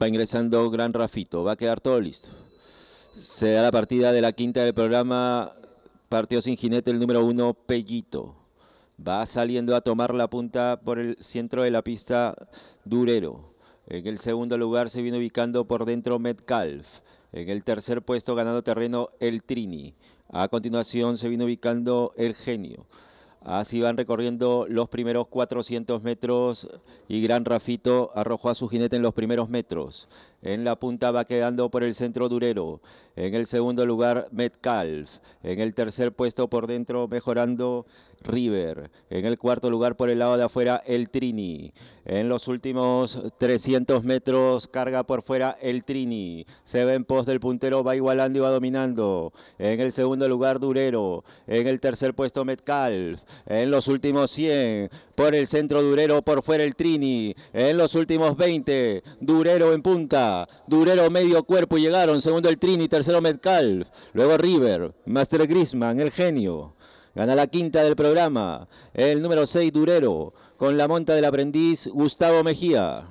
Va ingresando Gran Rafito, va a quedar todo listo. Se da la partida de la quinta del programa, partió sin jinete el número uno, Pellito. Va saliendo a tomar la punta por el centro de la pista Durero. En el segundo lugar se viene ubicando por dentro Metcalf. En el tercer puesto ganando terreno el Trini. A continuación se viene ubicando el Genio. Así van recorriendo los primeros 400 metros y Gran Rafito arrojó a su jinete en los primeros metros. En la punta va quedando por el centro Durero. En el segundo lugar Metcalf. En el tercer puesto por dentro mejorando River. En el cuarto lugar por el lado de afuera el Trini. En los últimos 300 metros carga por fuera el Trini. Se ve en pos del puntero, va igualando y va dominando. En el segundo lugar Durero. En el tercer puesto Metcalf en los últimos 100, por el centro Durero, por fuera el Trini, en los últimos 20, Durero en punta, Durero medio cuerpo y llegaron, segundo el Trini, tercero Metcalf, luego River, Master Grisman, el genio. Gana la quinta del programa, el número 6 Durero, con la monta del aprendiz Gustavo Mejía.